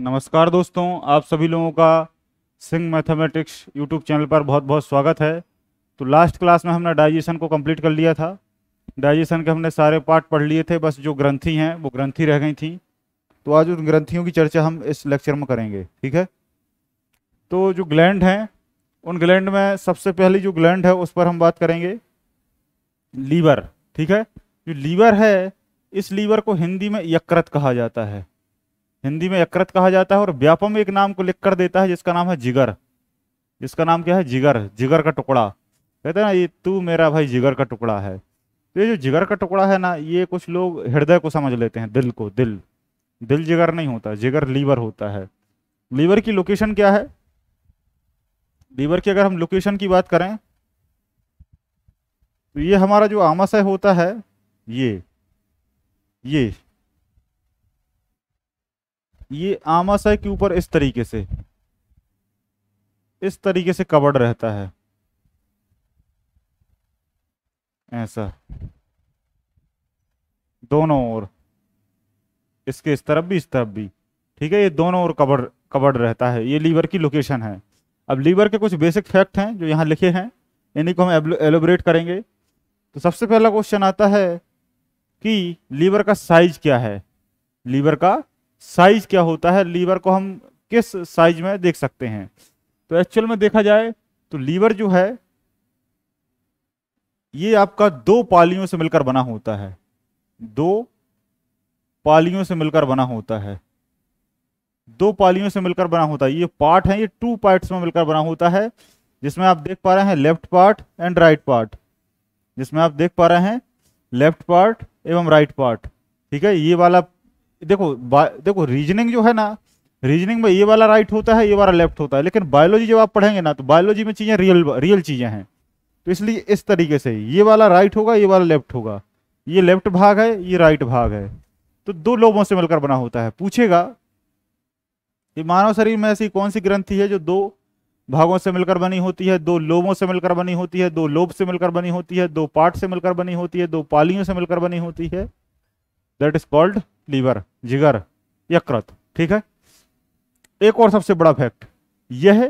नमस्कार दोस्तों आप सभी लोगों का सिंह मैथमेटिक्स यूट्यूब चैनल पर बहुत बहुत स्वागत है तो लास्ट क्लास में हमने डाइजेशन को कंप्लीट कर लिया था डाइजेशन के हमने सारे पार्ट पढ़ लिए थे बस जो ग्रंथी हैं वो ग्रंथी रह गई थी तो आज उन ग्रंथियों की चर्चा हम इस लेक्चर में करेंगे ठीक है तो जो ग्लैंड हैं उन ग्लैंड में सबसे पहली जो ग्लैंड है उस पर हम बात करेंगे लीवर ठीक है जो लीवर है इस लीवर को हिंदी में यकृत कहा जाता है हिंदी में यकृत कहा जाता है और व्यापम एक नाम को लिख कर देता है जिसका नाम है जिगर जिसका नाम क्या है जिगर जिगर का टुकड़ा कहते हैं ना ये तू मेरा भाई जिगर का टुकड़ा है तो ये जो जिगर का टुकड़ा है ना ये कुछ लोग हृदय को समझ लेते हैं दिल को दिल दिल जिगर नहीं होता जिगर लीवर होता है लीवर की लोकेशन क्या है लीवर की अगर हम लोकेशन की बात करें तो ये हमारा जो आमाशय होता है ये ये ये आमाशय के ऊपर इस तरीके से इस तरीके से कवर्ड रहता है ऐसा दोनों ओर इसके इस तरफ भी इस तरफ भी ठीक है ये दोनों ओर कवर कवर्ड रहता है ये लीवर की लोकेशन है अब लीवर के कुछ बेसिक फैक्ट हैं जो यहाँ लिखे हैं इन्हीं को हम एलोबरेट करेंगे तो सबसे पहला क्वेश्चन आता है कि लीवर का साइज क्या है लीवर का साइज क्या होता है लीवर को हम किस साइज में देख सकते हैं तो एक्चुअल में देखा जाए तो लीवर जो है ये आपका दो पालियों से मिलकर बना होता है दो पालियों से मिलकर बना होता है दो पालियों से मिलकर बना होता है ये पार्ट है ये टू पार्ट्स में मिलकर बना होता है जिसमें आप देख पा रहे हैं left part and right part जिसमें आप देख पा रहे हैं लेफ्ट पार्ट एवं राइट पार्ट ठीक है ये वाला देखो देखो रीजनिंग जो है ना रीजनिंग में ये वाला राइट होता है ये वाला लेफ्ट होता है लेकिन बायोलॉजी जब आप पढ़ेंगे ना तो बायोलॉजी में चीज़ें रियल रियल चीज़ें हैं तो इसलिए इस तरीके से ये वाला राइट होगा ये वाला लेफ्ट होगा ये लेफ्ट भाग है ये राइट भाग है तो दो लोबों से मिलकर बना होता है पूछेगा कि मानव शरीर में ऐसी कौन सी ग्रंथि है जो दो भागों से मिलकर बनी होती है दो लोबों से मिलकर बनी होती है दो लोब से मिलकर बनी होती है दो पार्ट से मिलकर बनी होती है दो पालियों से मिलकर बनी होती है दैट इज कॉल्ड लीवर जिगर यकृत ठीक है एक और सबसे बड़ा फैक्ट यह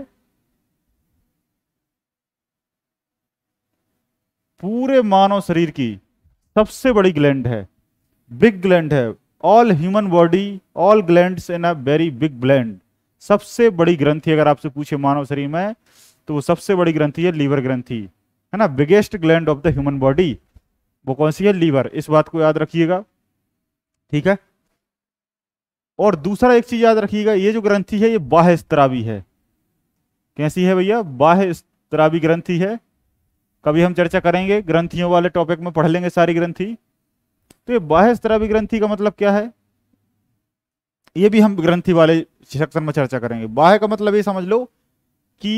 पूरे मानव शरीर की सबसे बड़ी ग्लैंड है बिग ग्लैंड है all human body all gland in a very big gland सबसे बड़ी ग्रंथि अगर आपसे पूछे मानव शरीर में तो वो सबसे बड़ी ग्रंथि है लीवर ग्रंथि है ना biggest gland of the human body वो कौन सी है लीवर इस बात को याद रखिएगा ठीक है और दूसरा एक चीज याद रखिएगा ये जो ग्रंथि है ये बाह्य स्त्रावी है कैसी है भैया बाह्य स्त्रावी ग्रंथि है कभी हम चर्चा करेंगे ग्रंथियों वाले टॉपिक में पढ़ लेंगे सारी ग्रंथि तो ये बाह्य स्त्रावी ग्रंथि का मतलब क्या है ये भी हम ग्रंथि वाले सेक्शन में चर्चा करेंगे बाह्य का मतलब ये समझ लो कि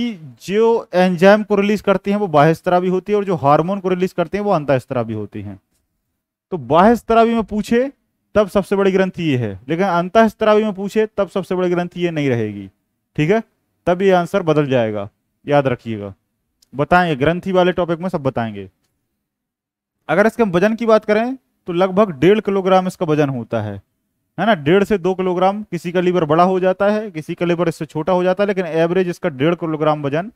जो एंजाइम को रिलीज करती हैं वो बाह्य स्त्रावी होती है और जो हार्मोन को रिलीज करते हैं वो अंतःस्त्रावी होती हैं तो बाह्य स्त्रावी में पूछे तब सबसे बड़ी ग्रंथि ये है लेकिन अंतस्तरावी में पूछे तब सबसे बड़ी ग्रंथि ये नहीं रहेगी ठीक है तब ये आंसर बदल जाएगा याद रखिएगा बताएंगे ग्रंथी वाले टॉपिक में सब बताएंगे अगर इसके हम वजन की बात करें तो लगभग डेढ़ किलोग्राम इसका वजन होता है है ना डेढ़ से दो किलोग्राम किसी का लीवर बड़ा हो जाता है किसी का लीवर इससे छोटा हो जाता है लेकिन एवरेज इसका डेढ़ किलोग्राम वजन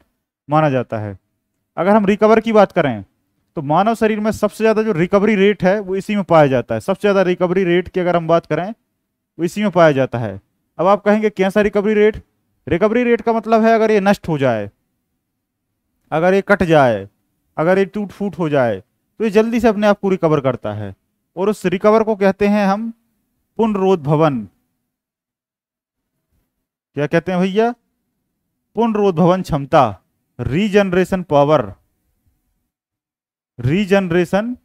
माना जाता है अगर हम रिकवर की बात करें तो मानव शरीर में सबसे ज़्यादा जो रिकवरी रेट है वो इसी में पाया जाता है सबसे ज़्यादा रिकवरी रेट की अगर हम बात करें वो इसी में पाया जाता है अब आप कहेंगे कैसा रिकवरी रेट रिकवरी रेट का मतलब है अगर ये नष्ट हो जाए अगर ये कट जाए अगर ये टूट फूट हो जाए तो ये जल्दी से अपने आप को रिकवर करता है और उस रिकवर को कहते हैं हम पुनरोध भवन क्या कहते हैं भैया पुनरोध भवन क्षमता regeneration power regeneration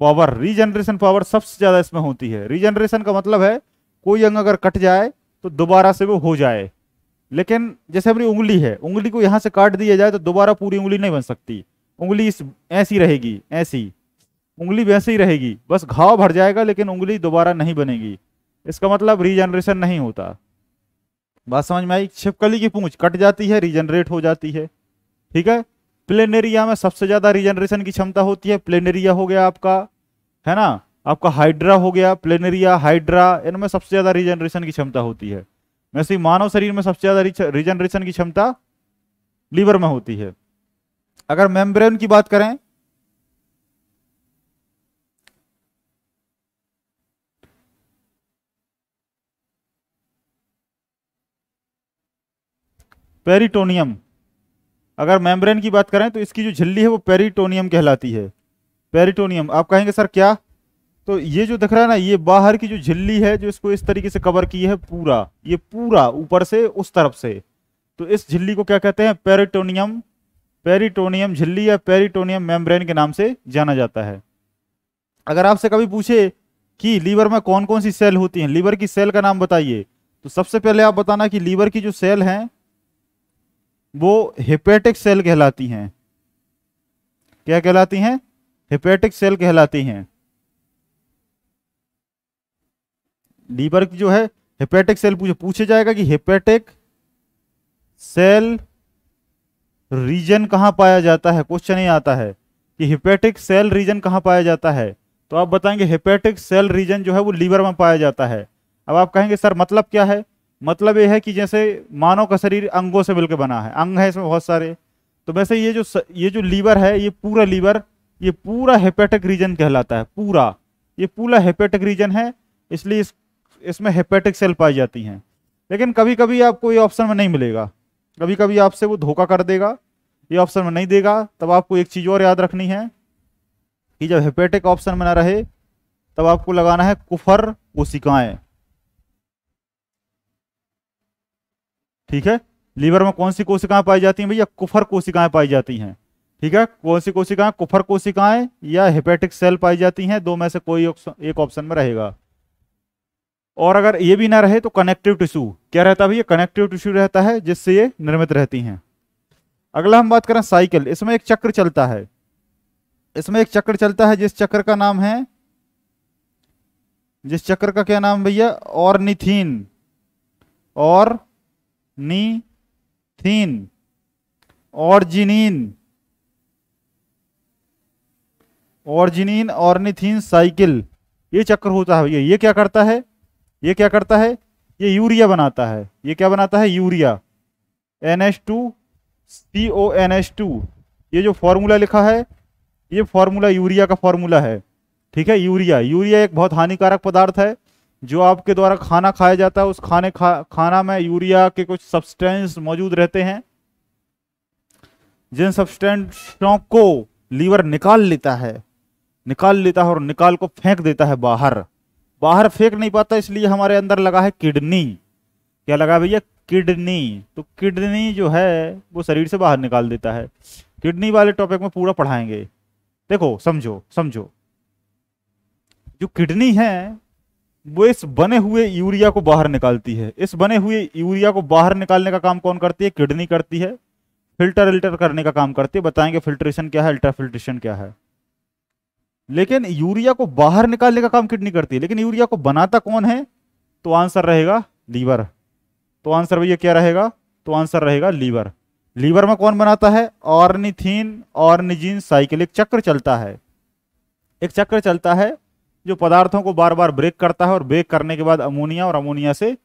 power regeneration power सबसे ज्यादा इसमें होती है रीजनरेशन का मतलब है कोई अंग अगर कट जाए तो दोबारा से वो हो जाए लेकिन जैसे अपनी उंगली है उंगली को यहाँ से काट दिया जाए तो दोबारा पूरी उंगली नहीं बन सकती उंगली इस ऐसी रहेगी ऐसी उंगली वैसे ही रहेगी बस घाव भर जाएगा लेकिन उंगली दोबारा नहीं बनेगी इसका मतलब रीजनरेशन नहीं होता बात समझ में आई छिपकली की पूंछ कट जाती है रीजनरेट हो जाती है ठीक है प्लेन एरिया में सबसे ज्यादा रिजनरेशन की क्षमता होती है प्लेन एरिया हो गया आपका है ना आपका हाइड्रा हो गया प्लेन एरिया हाइड्रा इनमें सबसे ज्यादा रिजनरेशन की क्षमता होती है वैसे मानव शरीर में सबसे ज्यादा रिजनरेशन की क्षमता लीवर में होती है अगर मेम्ब्रेन की बात करें पेरिटोनियम अगर मेम्ब्रेन की बात करें तो इसकी जो झिल्ली है वो पेरिटोनियम कहलाती है पेरिटोनियम आप कहेंगे सर क्या तो ये जो दिख रहा है ना ये बाहर की जो झिल्ली है जो इसको इस तरीके से कवर की है पूरा ये पूरा ऊपर से उस तरफ से तो इस झिल्ली को क्या कहते हैं पेरिटोनियम पेरिटोनियम झिल्ली या पेरिटोनियम मेम्ब्रेन के नाम से जाना जाता है अगर आपसे कभी पूछे कि लीवर में कौन कौन सी सेल होती हैं लीवर की सेल का नाम बताइए तो सबसे पहले आप बताना कि लीवर की जो सेल हैं वो हिपेटिक सेल कहलाती हैं क्या कहलाती हैं हिपेटिक सेल कहलाती हैं लीवर की जो है हेपेटिक सेल पूछे पूछे जाएगा कि हिपेटिक सेल रीजन कहां पाया जाता है क्वेश्चन ही आता है कि हिपेटिक सेल रीजन कहाँ पाया जाता है तो आप बताएंगे हिपेटिक सेल रीजन जो है वो लीवर में पाया जाता है अब आप कहेंगे सर मतलब क्या है मतलब ये है कि जैसे मानव का शरीर अंगों से मिलकर बना है अंग है इसमें बहुत सारे तो वैसे ये जो ये जो लीवर है ये पूरा लीवर ये पूरा हेपेटिक रीजन कहलाता है पूरा ये पूरा हेपेटिक रीजन है इसलिए इस, इसमें हेपेटिक सेल पाई जाती हैं लेकिन कभी कभी आपको ये ऑप्शन में नहीं मिलेगा कभी कभी आपसे वो धोखा कर देगा ये ऑप्शन में नहीं देगा तब आपको एक चीज़ और याद रखनी है कि जब हेपेटिक ऑप्शन में ना रहे तब आपको लगाना है कुफर कोशिकाएँ ठीक है लीवर में कौन सी कोशिकाएं पाई जाती हैं भैया कुफर कोशिकाएं पाई जाती हैं ठीक है कौन सी कोशिकाएं कुफर कोशिकाएं या हेपेटिक सेल पाई जाती हैं दो में से कोई एक ऑप्शन में रहेगा और अगर ये भी ना रहे तो कनेक्टिव टिश्यू क्या रहता है भैया कनेक्टिव टिश्यू रहता है जिससे ये निर्मित रहती हैं अगला हम बात करें साइकिल इसमें एक चक्र चलता है इसमें एक चक्र चलता है जिस चक्र का नाम है जिस चक्र का क्या नाम भैया ऑर्निथीन और नी थीन ऑर्जिनिन ऑर्जिनिन निथिन साइकिल ये चक्र होता है भैया ये क्या करता है ये क्या करता है ये यूरिया बनाता है ये क्या बनाता है urea N H two C O N H two ये जो फॉर्मूला लिखा है ये फॉर्मूला यूरिया का फॉर्मूला है ठीक है यूरिया यूरिया एक बहुत हानिकारक पदार्थ है जो आपके द्वारा खाना खाया जाता है उस खाने खा खाना में यूरिया के कुछ सब्सटेंस मौजूद रहते हैं जिन सब्सटेंसों को लीवर निकाल लेता है निकाल लेता है और निकाल को फेंक देता है बाहर बाहर फेंक नहीं पाता इसलिए हमारे अंदर लगा है किडनी क्या लगा भैया किडनी तो किडनी जो है वो शरीर से बाहर निकाल देता है किडनी वाले टॉपिक में पूरा पढ़ाएंगे देखो समझो समझो जो किडनी है वो इस बने हुए यूरिया को बाहर निकालती है इस बने हुए यूरिया को बाहर निकालने का काम कौन करती है किडनी करती है फिल्टर विल्टर करने का काम करती है बताएंगे फिल्ट्रेशन क्या है अल्ट्राफिल्ट्रेशन क्या है लेकिन यूरिया को बाहर निकालने का काम किडनी करती है लेकिन यूरिया को बनाता कौन है तो आंसर रहेगा लीवर तो आंसर भैया क्या रहेगा तो आंसर रहेगा लीवर लीवर में कौन बनाता है ऑर्निथीन ऑर्निजीन साइकिल एक चक्र चलता है एक चक्र चलता है जो पदार्थों को बार बार ब्रेक करता है और ब्रेक करने के बाद अमोनिया और अमोनिया से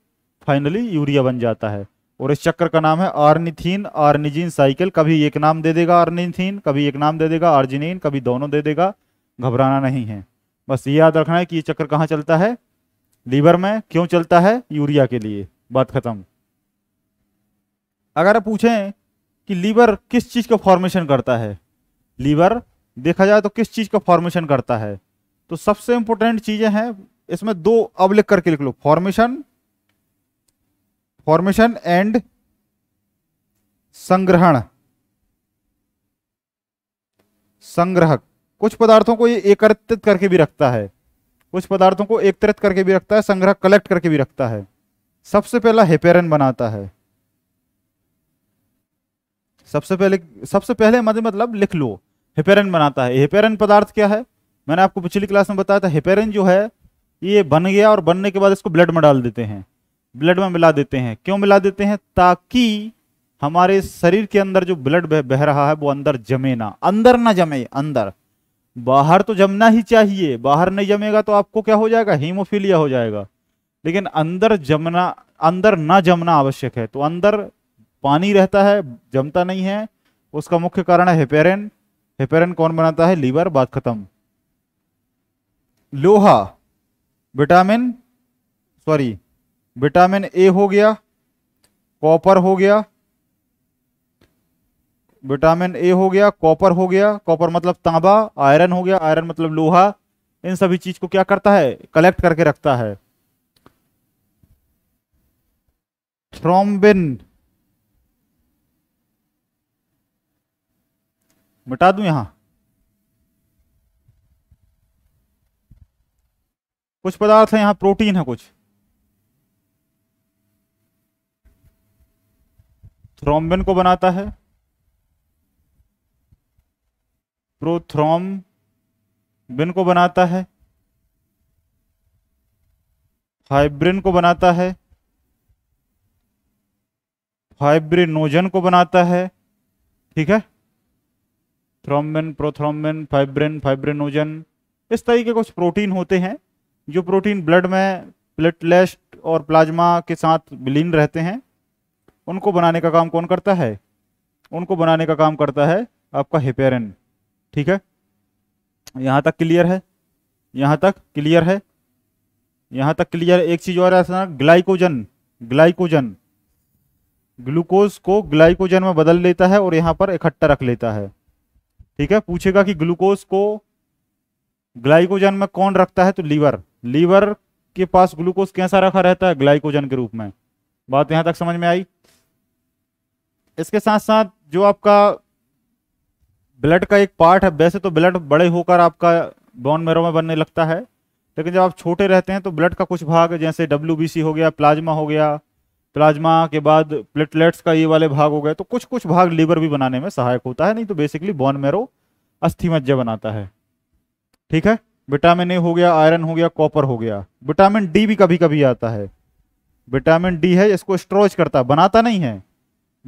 फाइनली यूरिया बन जाता है और इस चक्कर का नाम है आर्निथीन आर्निजिन साइकिल कभी एक नाम दे देगा आर्निथीन कभी एक नाम दे देगा आर्जिनिन कभी दोनों दे देगा घबराना नहीं है बस ये याद रखना है कि ये चक्कर कहाँ चलता है लीवर में क्यों चलता है यूरिया के लिए बात खत्म अगर आप पूछें कि लीवर किस चीज़ का फॉर्मेशन करता है लीवर देखा जाए तो किस चीज़ का फॉर्मेशन करता है तो सबसे इंपॉर्टेंट चीजें हैं इसमें दो अब लिख करके लिख लो फॉर्मेशन फॉर्मेशन एंड संग्रहण संग्रहक कुछ पदार्थों को ये एकत्रित करके भी रखता है कुछ पदार्थों को एकत्रित करके भी रखता है संग्रह कलेक्ट करके भी रखता है सबसे पहला हेपेरन बनाता है सबसे पहले सबसे पहले मतलब लिख लो हेपेरन बनाता है हेपेरन पदार्थ क्या है मैंने आपको पिछली क्लास में बताया था हेपेरिन जो है ये बन गया और बनने के बाद इसको ब्लड में डाल देते हैं ब्लड में मिला देते हैं क्यों मिला देते हैं ताकि हमारे शरीर के अंदर जो ब्लड बह रहा है वो अंदर जमे ना अंदर ना जमे अंदर बाहर तो जमना ही चाहिए बाहर नहीं जमेगा तो आपको क्या हो जाएगा हीमोफीलिया हो जाएगा लेकिन अंदर जमना अंदर ना जमना आवश्यक है तो अंदर पानी रहता है जमता नहीं है उसका मुख्य कारण है हेपेरिन हेपेरिन कौन बनाता है लीवर बात खत्म लोहा विटामिन सॉरी विटामिन ए हो गया कॉपर हो गया विटामिन ए हो गया कॉपर हो गया कॉपर मतलब तांबा आयरन हो गया आयरन मतलब लोहा इन सभी चीज को क्या करता है कलेक्ट करके रखता है थ्रोम्बिन मिटा दू यहां कुछ पदार्थ है यहां प्रोटीन है कुछ थ्रोम्बिन को बनाता है प्रोथ्रोम बिन को बनाता है फाइब्रिन को बनाता है फाइब्रिनोजन को बनाता है ठीक है थ्रोम्बिन प्रोथ्रोम्बिन फाइब्रिन फाइब्रिनोजन इस तरीके कुछ प्रोटीन होते हैं जो प्रोटीन ब्लड में प्लेटलेट और प्लाज्मा के साथ विलीन रहते हैं उनको बनाने का काम कौन करता है उनको बनाने का काम करता है आपका हिपेरन ठीक है यहाँ तक क्लियर है यहाँ तक क्लियर है यहाँ तक क्लियर एक चीज़ और ऐसा ग्लाइकोजन ग्लाइकोजन ग्लूकोज को ग्लाइकोजन में बदल लेता है और यहाँ पर इकट्ठा रख लेता है ठीक है पूछेगा कि ग्लूकोज को ग्लाइकोजन में कौन रखता है तो लीवर लीवर के पास ग्लूकोज कैसा रखा रहता है ग्लाइकोजन के रूप में बात यहां तक समझ में आई इसके साथ साथ जो आपका ब्लड का एक पार्ट है वैसे तो ब्लड बड़े होकर आपका बॉन मेरो में बनने लगता है लेकिन जब आप छोटे रहते हैं तो ब्लड का कुछ भाग जैसे डब्ल्यू हो गया प्लाज्मा हो गया प्लाज्मा के बाद प्लेटलेट्स का ये वाले भाग हो गए तो कुछ कुछ भाग लीवर भी बनाने में सहायक होता है नहीं तो बेसिकली बॉन मेरो अस्थि मज्जा बनाता है ठीक है विटामिन ए हो गया आयरन हो गया कॉपर हो गया विटामिन डी भी कभी कभी आता है विटामिन डी है इसको स्टोरेज करता है बनाता नहीं है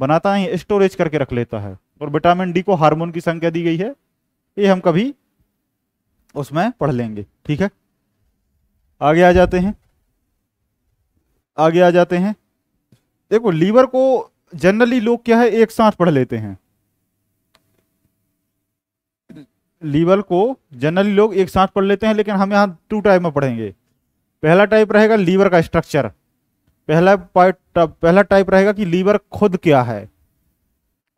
बनाता नहीं स्टोरेज करके रख लेता है और विटामिन डी को हार्मोन की संख्या दी गई है ये हम कभी उसमें पढ़ लेंगे ठीक है आगे आ जाते हैं आगे आ जाते हैं देखो लीवर को जनरली लोग क्या है एक साथ पढ़ लेते हैं लीवल को जनरली लोग एक साथ पढ़ लेते हैं लेकिन हम यहाँ टू टाइप में पढ़ेंगे पहला टाइप रहेगा लीवर का स्ट्रक्चर पहला पहला टाइप रहेगा कि लीवर खुद क्या है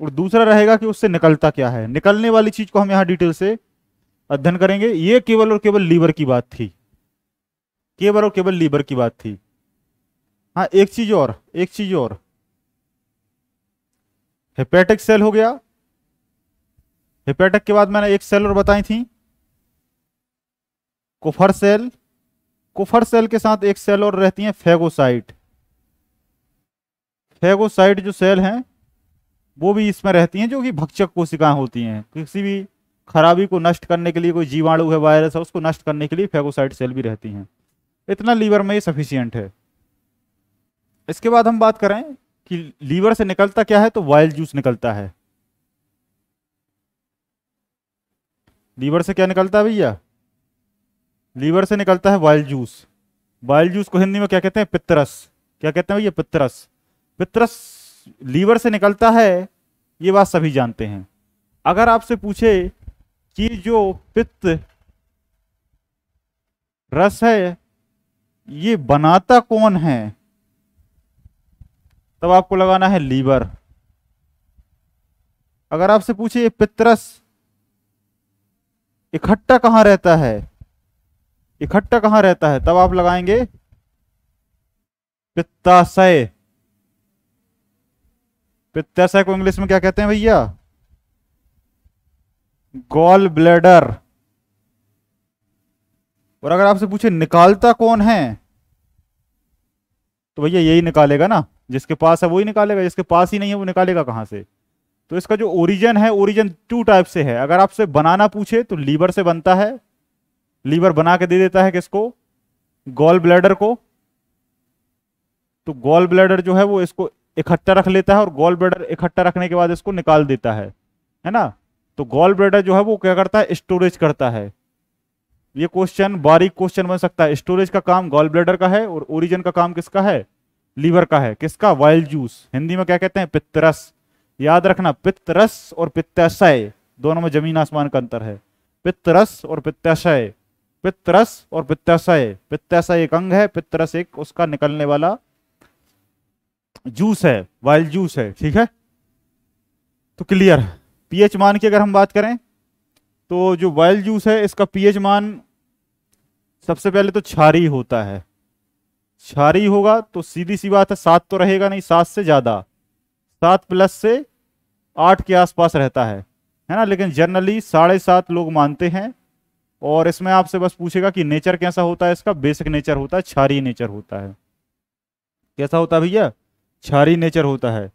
और दूसरा रहेगा कि उससे निकलता क्या है निकलने वाली चीज को हम यहाँ डिटेल से अध्ययन करेंगे ये केवल और केवल लीवर की बात थी केवल और केवल लीवर की बात थी हाँ एक चीज और एक चीज और हेपेटिक सेल हो गया हिपेटक के बाद मैंने एक सेल और बताई थी कुफर सेल कुफर सेल के साथ एक सेल और रहती है फेगोसाइट फेगोसाइट जो सेल हैं वो भी इसमें रहती हैं जो कि भक्षक कोशिकाएं होती हैं किसी भी खराबी को नष्ट करने के लिए कोई जीवाणु है वायरस है उसको नष्ट करने के लिए फेगोसाइट सेल भी रहती हैं इतना लीवर में ये सफिशियंट है इसके बाद हम बात करें कि लीवर से निकलता क्या है तो वाइल्ड जूस निकलता है लीवर से क्या निकलता है भैया लीवर से निकलता है वाइल्ड जूस वाइल्ड जूस को हिंदी में क्या कहते हैं पितरस क्या कहते हैं भैया पितरस पितरस लीवर से निकलता है ये बात सभी जानते हैं अगर आपसे पूछे कि जो पित्त रस है ये बनाता कौन है तब आपको लगाना है लीवर अगर आपसे पूछे ये पितरस इकट्ठा कहां रहता है इकट्ठा कहां रहता है तब आप लगाएंगे पित्ताशय पित्ताशय को इंग्लिश में क्या कहते हैं भैया गॉल ब्लेडर और अगर आपसे पूछे निकालता कौन है तो भैया यही निकालेगा ना जिसके पास है वही निकालेगा जिसके पास ही नहीं है वो निकालेगा कहां से तो इसका जो ओरिजन है ओरिजन टू टाइप से है अगर आपसे बनाना पूछे तो लीवर से बनता है लीवर बना के दे देता है किसको गोल ब्लैडर को तो गोल ब्लैडर जो है वो इसको इकट्ठा रख लेता है और गोल ब्लैडर इकट्ठा रखने के बाद इसको निकाल देता है है ना तो गोल ब्लैडर जो है वो क्या करता है स्टोरेज करता है ये क्वेश्चन बारीक क्वेश्चन बन सकता है स्टोरेज का काम गोल ब्लैडर का है और ओरिजन का काम किसका है लीवर का है किसका वाइल्ड जूस हिंदी में क्या कहते हैं पितरस याद रखना पित्तरस और पित्याशय दोनों में जमीन आसमान का अंतर है पित्तरस और पित्याशय पित्तरस और पित्याशय पित्याशय एक अंग है पित्तरस एक उसका निकलने वाला जूस है वाइल जूस है ठीक है तो क्लियर पीएच मान की अगर हम बात करें तो जो वाइल जूस है इसका पीएच मान सबसे पहले तो छारी होता है छारी होगा तो सीधी सी बात है सात तो रहेगा नहीं सात से ज्यादा सात प्लस से आठ के आसपास रहता है है ना लेकिन जनरली साढ़े सात लोग मानते हैं और इसमें आपसे बस पूछेगा कि नेचर कैसा होता है इसका बेसिक नेचर होता है छारी नेचर होता है कैसा होता है भैया छारी नेचर होता है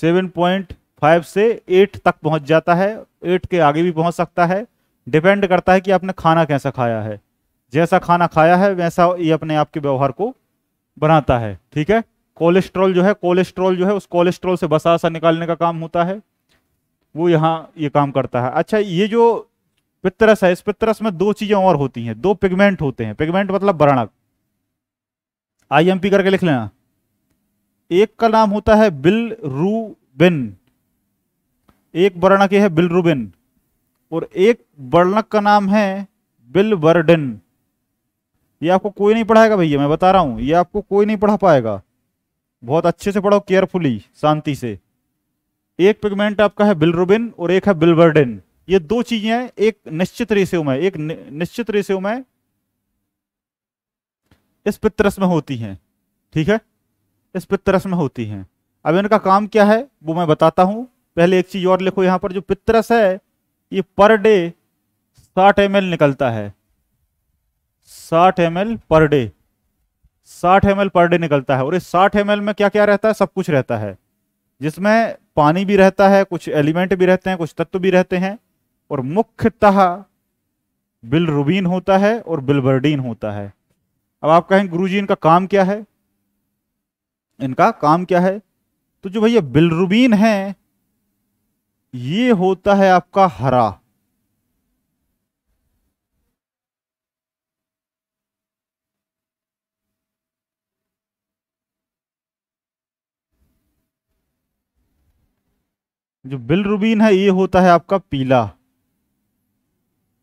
सेवन पॉइंट फाइव से एट तक पहुंच जाता है एट के आगे भी पहुंच सकता है डिपेंड करता है कि आपने खाना कैसा खाया है जैसा खाना खाया है वैसा ये अपने आपके व्यवहार को बनाता है ठीक है कोलेस्ट्रॉल जो है कोलेस्ट्रॉल जो है उस कोलेस्ट्रॉल से बसा सा निकालने का काम होता है वो यहाँ ये काम करता है अच्छा ये जो पितरस है इस पितरस में दो चीजें और होती हैं दो पिगमेंट होते हैं पिगमेंट मतलब वर्णक आईएमपी करके लिख लेना एक का नाम होता है बिल रूबिन एक वर्णक है बिल रूबिन और एक वर्णक का नाम है बिल वर्डिन ये आपको कोई नहीं पढ़ाएगा भैया मैं बता रहा हूं ये आपको कोई नहीं पढ़ा पाएगा बहुत अच्छे से पढ़ो केयरफुली शांति से एक पिगमेंट आपका है बिलरुबिन और एक है बिलवर्डिन ये दो चीजें हैं एक निश्चित रेशियो में एक निश्चित रेशियो में इस पितरस में होती हैं ठीक है इस पितरस में होती हैं अब इनका काम क्या है वो मैं बताता हूं पहले एक चीज और लिखो यहां पर जो पितरस है ये पर डे साठ एम निकलता है साठ एम पर डे साठ एम पर डे निकलता है और इस साठ एम में क्या क्या रहता है सब कुछ रहता है जिसमें पानी भी रहता है कुछ एलिमेंट भी रहते हैं कुछ तत्व भी रहते हैं और मुख्यतः बिलरुबीन होता है और बिलबर्डीन होता है अब आप कहें गुरु जी इनका काम क्या है इनका काम क्या है तो जो भैया बिलरुबीन है ये होता है आपका हरा जो बिल रूबीन है ये होता है आपका पीला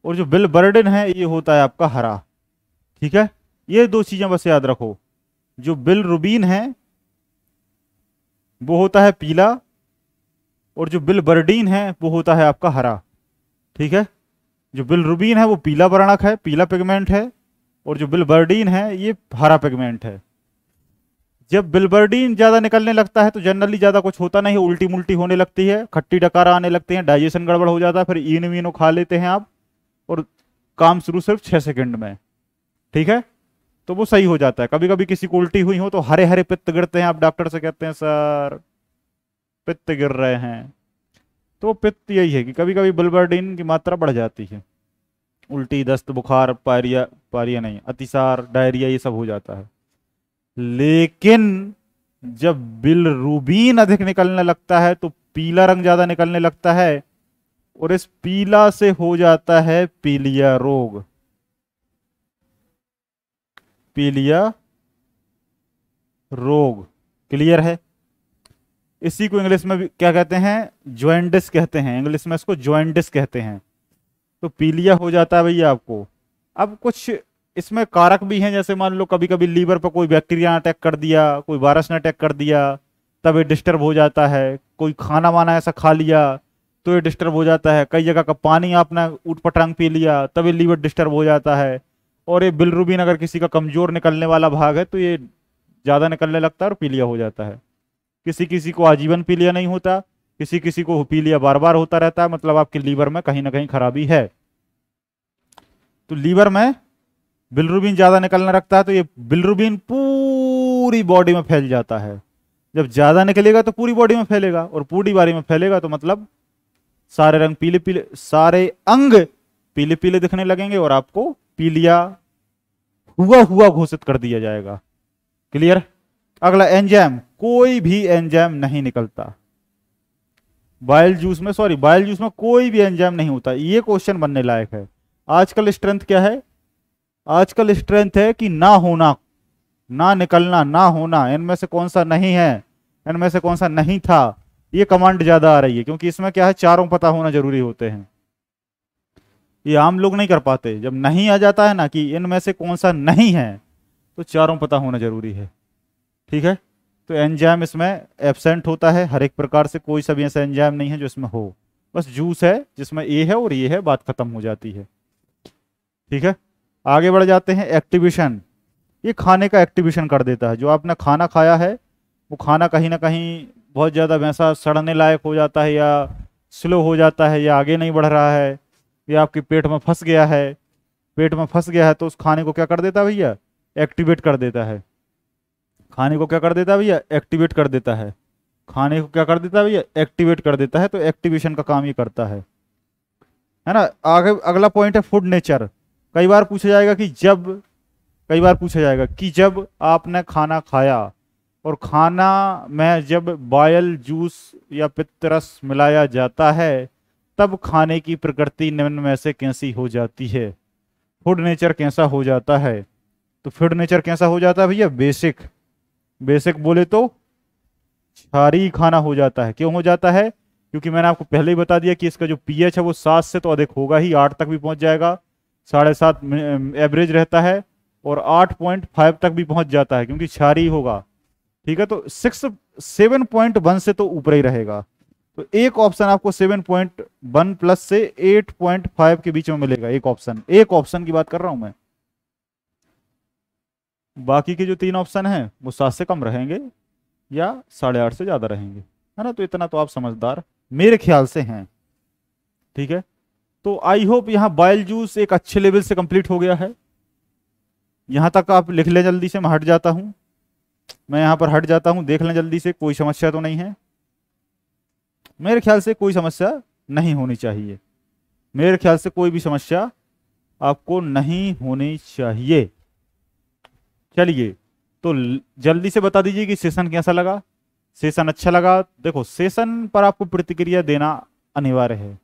और जो बिल बर्डन है ये होता है आपका हरा ठीक है ये दो चीज़ें बस याद रखो जो बिल रूबीन है वो होता है पीला और जो बिल बर्डीन है वो होता है आपका हरा ठीक है जो बिल रूबीन है वो पीला वर्णक है पीला पिगमेंट है और जो बिल बर्डीन है ये हरा पिगमेंट है जब बिलबर्डीन ज़्यादा निकलने लगता है तो जनरली ज़्यादा कुछ होता नहीं उल्टी मुल्टी होने लगती है खट्टी डकारा आने लगते हैं डाइजेशन गड़बड़ हो जाता है फिर इन वीनो खा लेते हैं आप और काम शुरू सिर्फ छः सेकेंड में ठीक है तो वो सही हो जाता है कभी कभी किसी को उल्टी हुई हो तो हरे हरे पित्त गिरते हैं आप डॉक्टर से कहते हैं सर पित्त गिर रहे हैं तो पित्त यही है कि कभी कभी बिलबर्डीन की मात्रा बढ़ जाती है उल्टी दस्त बुखार पारिया पारिया नहीं अतिसार डायरिया ये सब हो जाता है लेकिन जब बिल रूबीन अधिक निकलने लगता है तो पीला रंग ज्यादा निकलने लगता है और इस पीला से हो जाता है पीलिया रोग पीलिया रोग क्लियर है इसी को इंग्लिश में क्या कहते हैं ज्वाइंडिस कहते हैं इंग्लिश में इसको ज्वाइंडिस कहते हैं तो पीलिया हो जाता है भैया आपको अब कुछ इसमें कारक भी हैं जैसे मान लो कभी कभी लीवर पर कोई बैक्टीरिया ने अटैक कर दिया कोई वायरस ने अटैक कर दिया तब ये डिस्टर्ब हो जाता है कोई खाना वाना ऐसा खा लिया तो ये डिस्टर्ब हो जाता है कई जगह का पानी आपने ऊट पटांग पी लिया तब ये लीवर डिस्टर्ब हो जाता है और ये बिलरूबिन अगर किसी का कमज़ोर निकलने वाला भाग है तो ये ज़्यादा निकलने लगता है और पीलिया हो जाता है किसी किसी को आजीवन पीलिया नहीं होता किसी किसी को पीलिया बार बार होता रहता है मतलब आपके लीवर में कहीं ना कहीं खराबी है तो लीवर में बिलरुबिन ज़्यादा निकलना रखता है तो ये बिलरुबिन पूरी बॉडी में फैल जाता है जब ज़्यादा निकलेगा तो पूरी बॉडी में फैलेगा और पूरी बारी में फैलेगा तो मतलब सारे रंग पीले पीले सारे अंग पीले पीले दिखने लगेंगे और आपको पीलिया हुआ हुआ घोषित कर दिया जाएगा क्लियर अगला एंजाम कोई भी एंजाम नहीं निकलता बाइल जूस में सॉरी बाइल जूस में कोई भी एंजाम नहीं होता ये क्वेश्चन बनने लायक है आजकल स्ट्रेंथ क्या है आजकल स्ट्रेंथ है कि ना होना ना निकलना ना होना इनमें से कौन सा नहीं है इनमें से कौन सा नहीं था ये कमांड ज़्यादा आ रही है क्योंकि इसमें क्या है चारों पता होना जरूरी होते हैं ये आम लोग नहीं कर पाते जब नहीं आ जाता है ना कि इनमें से कौन सा नहीं है तो चारों पता होना जरूरी है ठीक है तो एंजाइम इसमें एबसेंट होता है हर एक प्रकार से कोई सभी ऐसा एंजाइम नहीं है जो इसमें हो बस जूस है जिसमें ए है और ये है बात खत्म हो जाती है ठीक है आगे बढ़ जाते हैं एक्टिवेशन ये खाने का एक्टिवेशन कर देता है जो आपने खाना खाया है वो खाना कहीं ना कहीं बहुत ज़्यादा वैसा सड़ने लायक हो जाता है या स्लो हो जाता है या आगे नहीं बढ़ रहा है या आपके पेट में फंस गया है पेट में फंस गया है तो उस खाने को क्या कर देता है भैया एक्टिवेट कर देता है खाने को क्या कर देता है भैया एक्टिवेट कर देता है खाने को क्या कर देता है भैया एक्टिवेट कर देता है तो एक्टिवेशन का काम ये करता है है ना आगे अगला पॉइंट है फूड नेचर कई बार पूछा जाएगा कि जब कई बार पूछा जाएगा कि जब आपने खाना खाया और खाना में जब बॉयल जूस या पितरस मिलाया जाता है तब खाने की प्रकृति निम्न में से कैसी हो जाती है फूड नेचर कैसा हो जाता है तो फूड नेचर कैसा हो जाता है भैया बेसिक बेसिक बोले तो क्षारी खाना हो जाता है क्यों हो जाता है क्योंकि मैंने आपको पहले ही बता दिया कि इसका जो पीएच है वो सात से तो अधिक होगा ही आठ तक भी पहुंच जाएगा साढ़े सात एवरेज रहता है और आठ पॉइंट फाइव तक भी पहुंच जाता है क्योंकि ही होगा ठीक है तो सिक्स सेवन पॉइंट वन से तो ऊपर ही रहेगा तो एक ऑप्शन आपको सेवन पॉइंट वन प्लस से एट पॉइंट फाइव के बीच में मिलेगा एक ऑप्शन एक ऑप्शन की बात कर रहा हूं मैं बाकी के जो तीन ऑप्शन हैं वो सात से कम रहेंगे या साढ़े आठ से ज्यादा रहेंगे है ना तो इतना तो आप समझदार मेरे ख्याल से हैं ठीक है तो आई होप यहाँ बॉयल जूस एक अच्छे लेवल से कंप्लीट हो गया है यहाँ तक आप लिख लें जल्दी से मैं हट जाता हूँ मैं यहाँ पर हट जाता हूँ देख लें जल्दी से कोई समस्या तो नहीं है मेरे ख्याल से कोई समस्या नहीं होनी चाहिए मेरे ख्याल से कोई भी समस्या आपको नहीं होनी चाहिए चलिए तो जल्दी से बता दीजिए कि सेशन कैसा लगा सेशन अच्छा लगा देखो सेशन पर आपको प्रतिक्रिया देना अनिवार्य है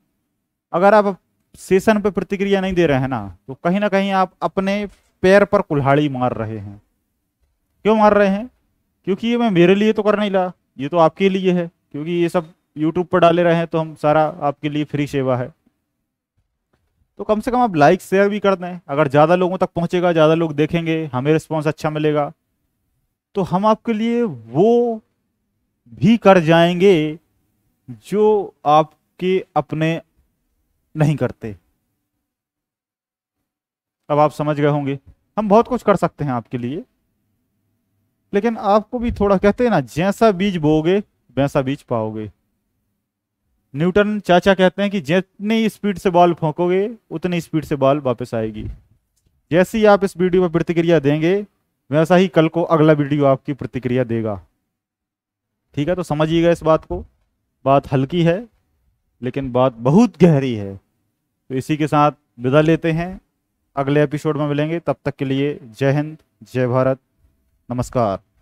अगर आप सेशन पे प्रतिक्रिया नहीं दे रहे हैं ना तो कहीं ना कहीं आप अपने पैर पर कुल्हाड़ी मार रहे हैं क्यों मार रहे हैं क्योंकि ये मैं मेरे लिए तो कर नहीं ला ये तो आपके लिए है क्योंकि ये सब यूट्यूब पर डाले रहे हैं तो हम सारा आपके लिए फ्री सेवा है तो कम से कम आप लाइक शेयर भी कर दें अगर ज़्यादा लोगों तक पहुँचेगा ज़्यादा लोग देखेंगे हमें रिस्पॉन्स अच्छा मिलेगा तो हम आपके लिए वो भी कर जाएंगे जो आपके अपने नहीं करते अब आप समझ गए होंगे हम बहुत कुछ कर सकते हैं आपके लिए लेकिन आपको भी थोड़ा कहते हैं ना जैसा बीज बोगे वैसा बीज पाओगे न्यूटन चाचा कहते हैं कि जितनी स्पीड से बॉल फोंकोगे उतनी स्पीड से बॉल वापस आएगी जैसे ही आप इस वीडियो पर प्रतिक्रिया देंगे वैसा ही कल को अगला वीडियो आपकी प्रतिक्रिया देगा ठीक है तो समझिएगा इस बात को बात हल्की है लेकिन बात बहुत गहरी है तो इसी के साथ विदा लेते हैं अगले एपिसोड में मिलेंगे तब तक के लिए जय हिंद जय भारत नमस्कार